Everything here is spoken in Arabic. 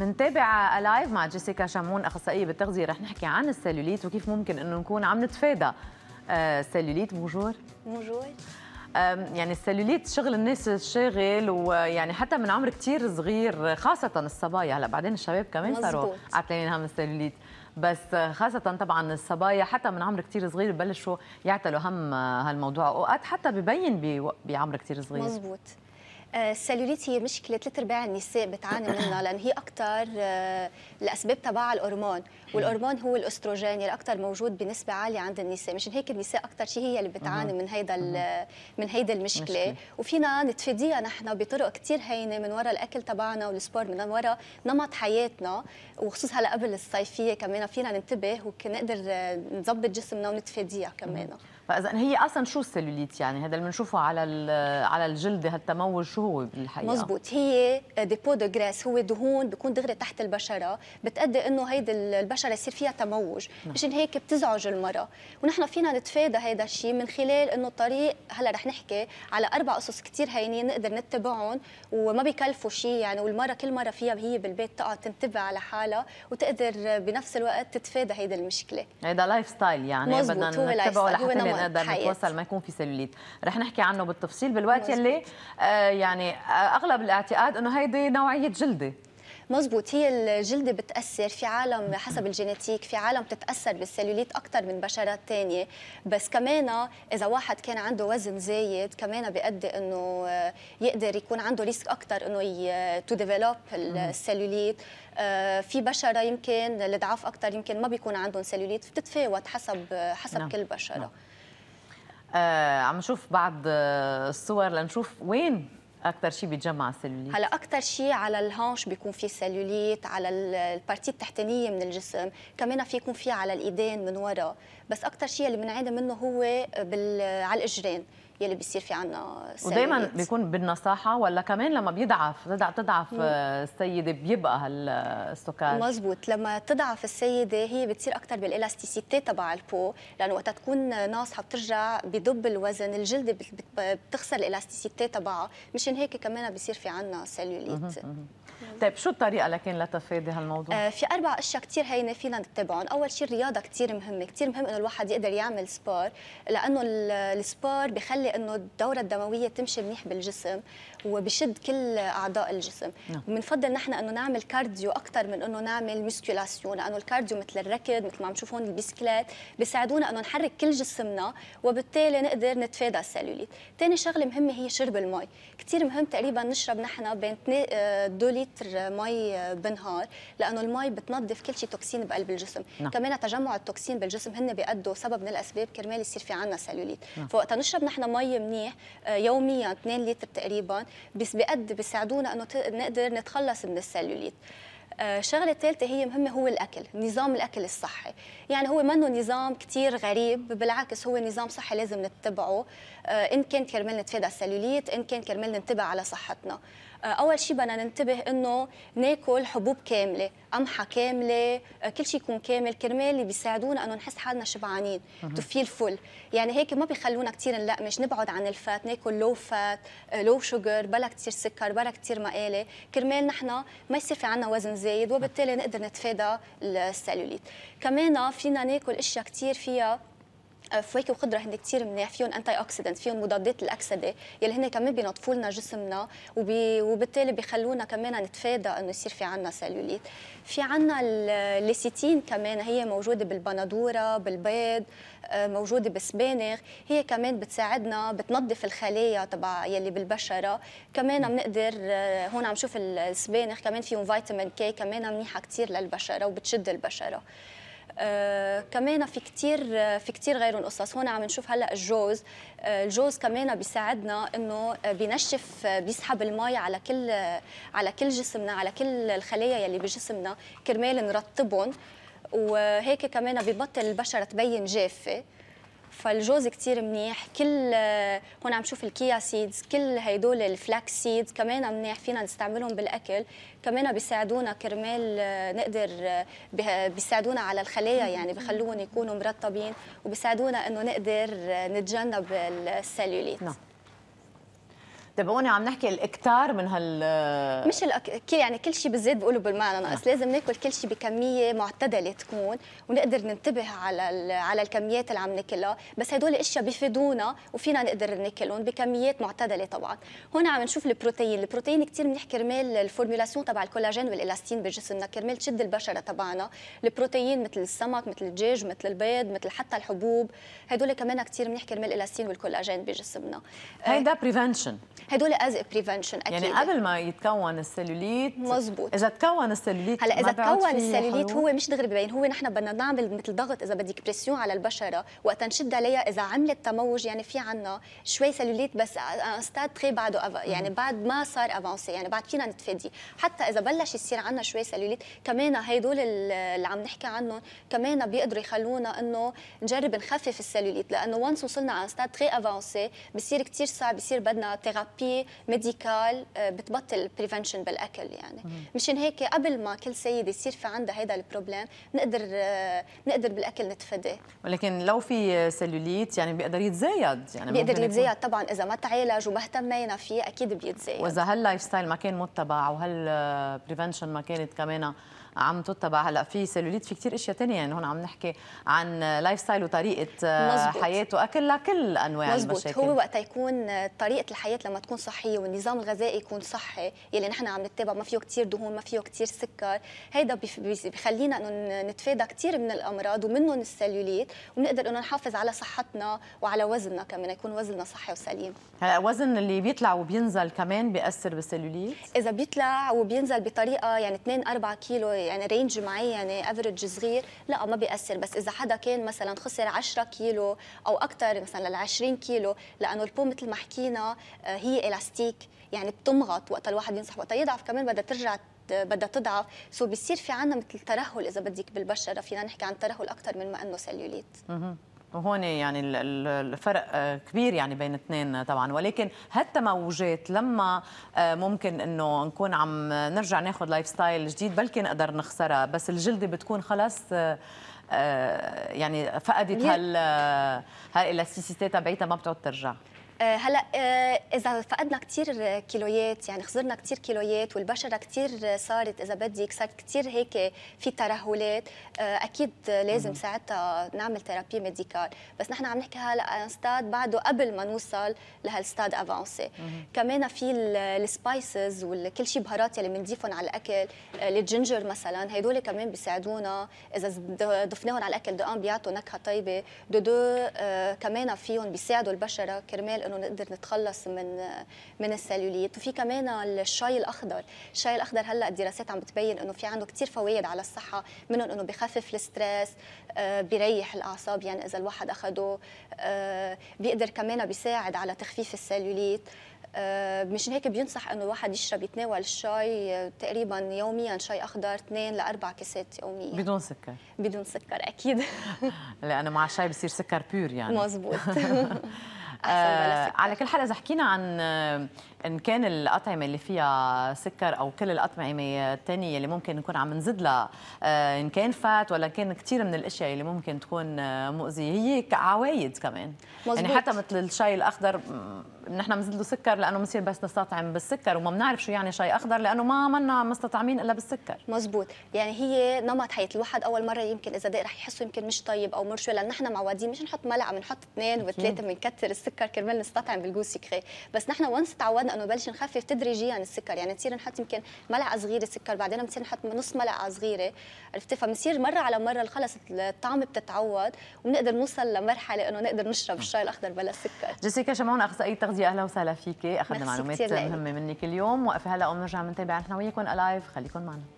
منتابع لايف مع جيسيكا شامون اخصائيه بالتغذيه رح نحكي عن السلوليت وكيف ممكن انه نكون عم نتفادى السلوليت آه، بونجور بونجور يعني السلوليت شغل الناس الشاغل ويعني حتى من عمر كثير صغير خاصه الصبايا هلا بعدين الشباب كمان صاروا عطلين هم السلوليت بس خاصة طبعا الصبايا حتى من عمر كثير صغير ببلشوا يعتلوا هم آه، هالموضوع اوقات حتى ببين بعمر كثير صغير مزبوط آه، السلوليت هي مشكله ثلاث ارباع النساء بتعاني منها لان هي اكثر الاسباب آه، تبعها الهرمون والهرمون هو الاستروجين اللي اكثر موجود بنسبه عاليه عند النساء مشان هيك النساء اكثر شيء هي اللي بتعاني من هيدا آه، من هيدا المشكله وفينا نتفاديها نحن بطرق كثير هينه من وراء الاكل تبعنا والسبور من وراء نمط حياتنا وخصوصا هلا قبل الصيفيه كمان فينا ننتبه ونقدر نظبط جسمنا ونتفاديها كمان فاذا هي اصلا شو السيلوليت يعني هذا اللي بنشوفه على على الجلد هالتموج شو هو بالحقيقه مزبوط هي ديبو دو غراس هو دهون بيكون دغري تحت البشره بتأدي انه هيدي البشره يصير فيها تموج نعم. مشان هيك بتزعج المراه ونحن فينا نتفادى هذا الشيء من خلال انه الطريق هلا رح نحكي على اربع قصص كثير هينين نقدر نتبعهم وما بيكلفوا شيء يعني والمراه كل مره فيها هي بالبيت تقعد تنتبه على حالها وتقدر بنفس الوقت تتفادى هيدي المشكله هيدا لايف ستايل يعني بدنا نتبعه لحتى نقدر يتوصل ما يكون في سلوليت رح نحكي عنه بالتفصيل بالوقت مزبوط. يلي آه، يعني آه، اغلب الاعتقاد انه هيدي نوعيه جلده مزبوط هي الجلد بتأثر في عالم حسب الجينيتيك في عالم بتتأثر بالسلوليت أكثر من بشرات تانية بس كمان إذا واحد كان عنده وزن زايد كمان بيؤدي إنه آه، يقدر يكون عنده ريسك أكثر إنه تو ديفلوب السلوليت في بشرة يمكن الضعاف أكثر يمكن ما بيكون عندهم سلوليت بتتفاوت حسب حسب نعم. كل بشرة نعم. آه عم نشوف بعض آه، الصور لنشوف وين اكثر شيء بيتجمع السلوليت هلا اكثر شيء على الهانش بيكون في سلوليت على البارتي التحتانيه من الجسم كمان في يكون في على الايدين من ورا بس اكثر شيء اللي بنعاني منه هو بال... على الاجرين يلي بيصير في عنا ودائما بيكون بالنصاحه ولا كمان لما بيضعف تضعف تضعف السيده بيبقى هالسكر مزبوط لما تضعف السيده هي بتصير اكثر بالالاستيسيتي تبع البو لانه وقتها تكون ناصحه بترجع بضب الوزن الجلد بتخسر الالاستيسيتي تبعها مشان هيك كمان بيصير في عنا سيلوليت طيب شو الطريقه لكن لتفادي هالموضوع؟ آه في اربع اشياء كثير هينه فينا نتبعهم، اول شيء الرياضه كثير مهمه، كثير مهم انه الواحد يقدر يعمل سبور لانه السبور بخلي انه الدوره الدمويه تمشي منيح بالجسم وبشد كل اعضاء الجسم، بنفضل نعم. نحن انه نعمل كارديو اكثر من انه نعمل مسكولاسيون لانه الكارديو مثل الركض مثل ما عم نشوف هون البسكليت بيساعدونا انه نحرك كل جسمنا وبالتالي نقدر نتفادى السلوليت، ثاني شغله مهمه هي شرب المي، كثير مهم تقريبا نشرب نحن بين 2 آه، لتر كثير مي بنهار لانه المي بتنظف كل شيء توكسين بقلب الجسم نعم. كمان تجمع التوكسين بالجسم هن بيأدوا سبب من الاسباب كرمال يصير في عندنا سلوليت نعم. فوقت نشرب نحن مي منيح آه، يوميا 2 لتر تقريبا بس بيقد بيساعدونا انه نقدر نتخلص من السلوليت الشغله آه، الثالثه هي مهمه هو الاكل نظام الاكل الصحي يعني هو منه نظام كثير غريب بالعكس هو نظام صحي لازم نتبعه آه، ان كان كرمال نتفادى السلوليت ان كان كرمال ننتبه على صحتنا آه، اول شيء بدنا ننتبه انه ناكل حبوب كامله قمحه كامله كل شيء يكون كامل كرمال اللي بيساعدونا انه نحس حالنا شبعانين تو فيل فول يعني هيك ما بيخلونا كثير نلقمش نبعد عن الفات ناكل لو فات لو شوجر بلا كثير سكر بلا كثير مقاله كرمال نحن ما يصير في عندنا وزن زي زايد وبالتالي نقدر نتفادى السلوليت كمان فينا ناكل اشياء كثير فيها فواكه وخضره هن كثير منيح فيهم انتي اوكسيدنت فيهم مضادات الاكسده يلي هن كمان بينظفوا لنا جسمنا وبي... وبالتالي بخلونا كمان نتفادى انه يصير في عنا سيلوليت في عنا الليسيتين كمان هي موجوده بالبندوره بالبيض آه، موجوده بالسبانغ هي كمان بتساعدنا بتنظف الخلايا تبع يلي بالبشره كمان بنقدر آه، هون عم شوف السبانغ كمان فيهم فيتامين كي كمان منيحه كثير للبشره وبتشد البشره آه، كمان في كثير آه، في كثير غيرهم قصص هون عم نشوف هلا الجوز آه، الجوز كمان بيساعدنا انه بينشف بيسحب المي على كل على كل جسمنا على كل الخلايا يلي بجسمنا كرمال نرطبهم وهيك كمان ببطل البشره تبين جافه فالجوز كثير منيح كل هون عم شوف الكيا سيدز كل هدول الفلاكس سيدز كمان منيح فينا نستعملهم بالاكل كمان بيساعدونا كرمال نقدر بيساعدونا على الخلايا يعني بخلوهم يكونوا مرطبين وبيساعدونا انه نقدر نتجنب السليوليت نعم. تبعوني عم نحكي الاكتار من هال مش الأك... يعني كل شيء بالزيت بيقولوا بالمعنى نقص نعم. لازم ناكل كل شيء بكميه معتدله تكون ونقدر ننتبه على ال... على الكميات اللي عم ناكلها بس هدول اشياء بيفيدونا وفينا نقدر ناكلهم بكميات معتدله طبعا هون عم نشوف البروتين البروتين كثير منيح كرمال الفورمولاسيون تبع الكولاجين والالاستين بجسمنا كرمال تشد البشره تبعنا البروتين مثل السمك مثل الدجاج مثل البيض مثل حتى الحبوب هدول كمان كثير منيح كرمال الالاستين والكولاجين بجسمنا هيدا بريفنشن آه، هدول از بريفنشن اكيد يعني قبل ما يتكون السلوليت مزبوط اذا تكون السلوليت هلا اذا تكون السلوليت هو مش دغري ببين هو نحن بدنا نعمل مثل ضغط اذا بدك بريسيون على البشره وقت نشد عليها اذا عملت تموج يعني في عنا شوي سلوليت بس استاد تري بعده يعني بعد ما صار افانسي يعني بعد فينا نتفاديه حتى اذا بلش يصير عنا شوي سلوليت كمان هدول اللي عم نحكي عنهم كمان بيقدروا يخلونا انه نجرب نخفف السلوليت لانه وانس وصلنا على استاد تري افانسي بصير كثير صعب بصير بدنا ثيرابي ثيرابي آه، ميديكال بتبطل البريفنشن بالاكل يعني مشان هيك قبل ما كل سيده يصير في عندها هذا البروبلم نقدر آه، نقدر بالاكل نتفاداه ولكن لو في سلوليت يعني بيقدر يتزايد يعني بيقدر يتزايد طبعا اذا ما تعالج وما اهتمينا فيه اكيد بيتزايد واذا هاللايف ستايل ما كان متبع وهالبريفنشن آه، ما كانت كمان عم تتبع هلا في سيلوليت في كثير اشياء ثانيه يعني هون عم نحكي عن لايف ستايل وطريقه آه، مزبوط. حياه واكل لكل انواع مزبوط. المشاكل هو وقت يكون آه، طريقه الحياه لما تكون صحيه والنظام الغذائي يكون صحي يلي نحن عم نتبع ما فيه كثير دهون ما فيه كثير سكر هيدا بخلينا انه نتفادى كثير من الامراض ومنهم السيلوليت وبنقدر انه نحافظ على صحتنا وعلى وزننا كمان يكون وزننا صحي وسليم هلا وزن اللي بيطلع وبينزل كمان بياثر بالسيلوليت اذا بيطلع وبينزل بطريقه يعني 2 4 كيلو يعني رينج معين افريج يعني صغير لا ما بياثر بس اذا حدا كان مثلا خسر 10 كيلو او اكثر مثلا لل 20 كيلو لانه البوم مثل ما حكينا آه، هي الاستيك يعني بتمغط وقت الواحد ينصح وقت يضعف كمان بدها ترجع بدها تضعف سو بصير في عنا مثل ترهل اذا بدك بالبشره فينا نحكي عن ترهل اكثر من ما انه سليوليت هون يعني الفرق آه، كبير يعني بين اثنين طبعا ولكن هالتموجات لما آه، ممكن انه نكون عم نرجع ناخذ لايف ستايل جديد بلكي نقدر نخسرها بس الجلد بتكون خلاص آه، يعني فقدت هال هالالاستيسيتي تبعيتها ما بتعود ترجع آه، هلا آه، اذا فقدنا كثير كيلويات يعني خسرنا كثير كيلويات والبشره كثير صارت اذا بدك صار كثير هيك في ترهلات آه، اكيد لازم ساعتها نعمل ثيرابي ميديكال بس نحن عم نحكي هلا عن ستاد بعده قبل ما نوصل لهالستاد افانسي كمان في السبايسز وكل شيء بهارات اللي بنضيفهم على الاكل الجينجر مثلا هدول كمان بيساعدونا اذا ضفناهم على الاكل دو ان بيعطوا نكهه طيبه دو دو كمان فيهم بيساعدوا البشره كرمال انه نقدر نتخلص من من السلوليت وفي كمان الشاي الاخضر الشاي الاخضر هلا الدراسات عم بتبين انه في عنده كثير فوائد على الصحه منهم انه بخفف الستريس آه، بيريح الاعصاب يعني اذا الواحد اخده آه، بيقدر كمان بيساعد على تخفيف السلوليت آه، مشان هيك بينصح انه الواحد يشرب يتناول الشاي تقريبا يوميا شاي اخضر اثنين لاربع كاسات يوميا بدون سكر بدون سكر اكيد لانه مع الشاي بصير سكر بيور يعني مزبوط آه على كل حال اذا حكينا عن ان كان الاطعمه اللي فيها سكر او كل الاطعمه الثانيه اللي ممكن نكون عم نزيد لها آه، ان كان فات ولا كان كثير من الاشياء اللي ممكن تكون آه، مؤذيه هي عوايد كمان مزبوط. يعني حتى مثل الشاي الاخضر نحن بنزيد له سكر لانه بنصير بس نستطعم بالسكر وما بنعرف شو يعني شاي اخضر لانه ما منا مستطعمين الا بالسكر مزبوط يعني هي نمط حياه الواحد اول مره يمكن اذا دق رح يحسوا يمكن مش طيب او مرشوه لان نحن معودين مش نحط ملعقه بنحط اثنين وثلاثه بنكثر السكر كرمال نستطعم بالجو سكري بس نحن ونس تعودنا انه نبلش نخفف تدريجيا السكر يعني نصير نحط يمكن ملعقه صغيره سكر بعدين بنصير نحط نص ملعقه صغيره عرفتي فبنصير مره على مره خلص الطعم بتتعود وبنقدر نوصل لمرحله انه نقدر نشرب الشاي الاخضر بلا سكر جيسيكا شمعون اخصائي تغذيه اهلا وسهلا فيكي اخذنا معلومات مهمه منك اليوم وقف هلا وبنرجع بنتابع نحن وياكم الايف خليكم معنا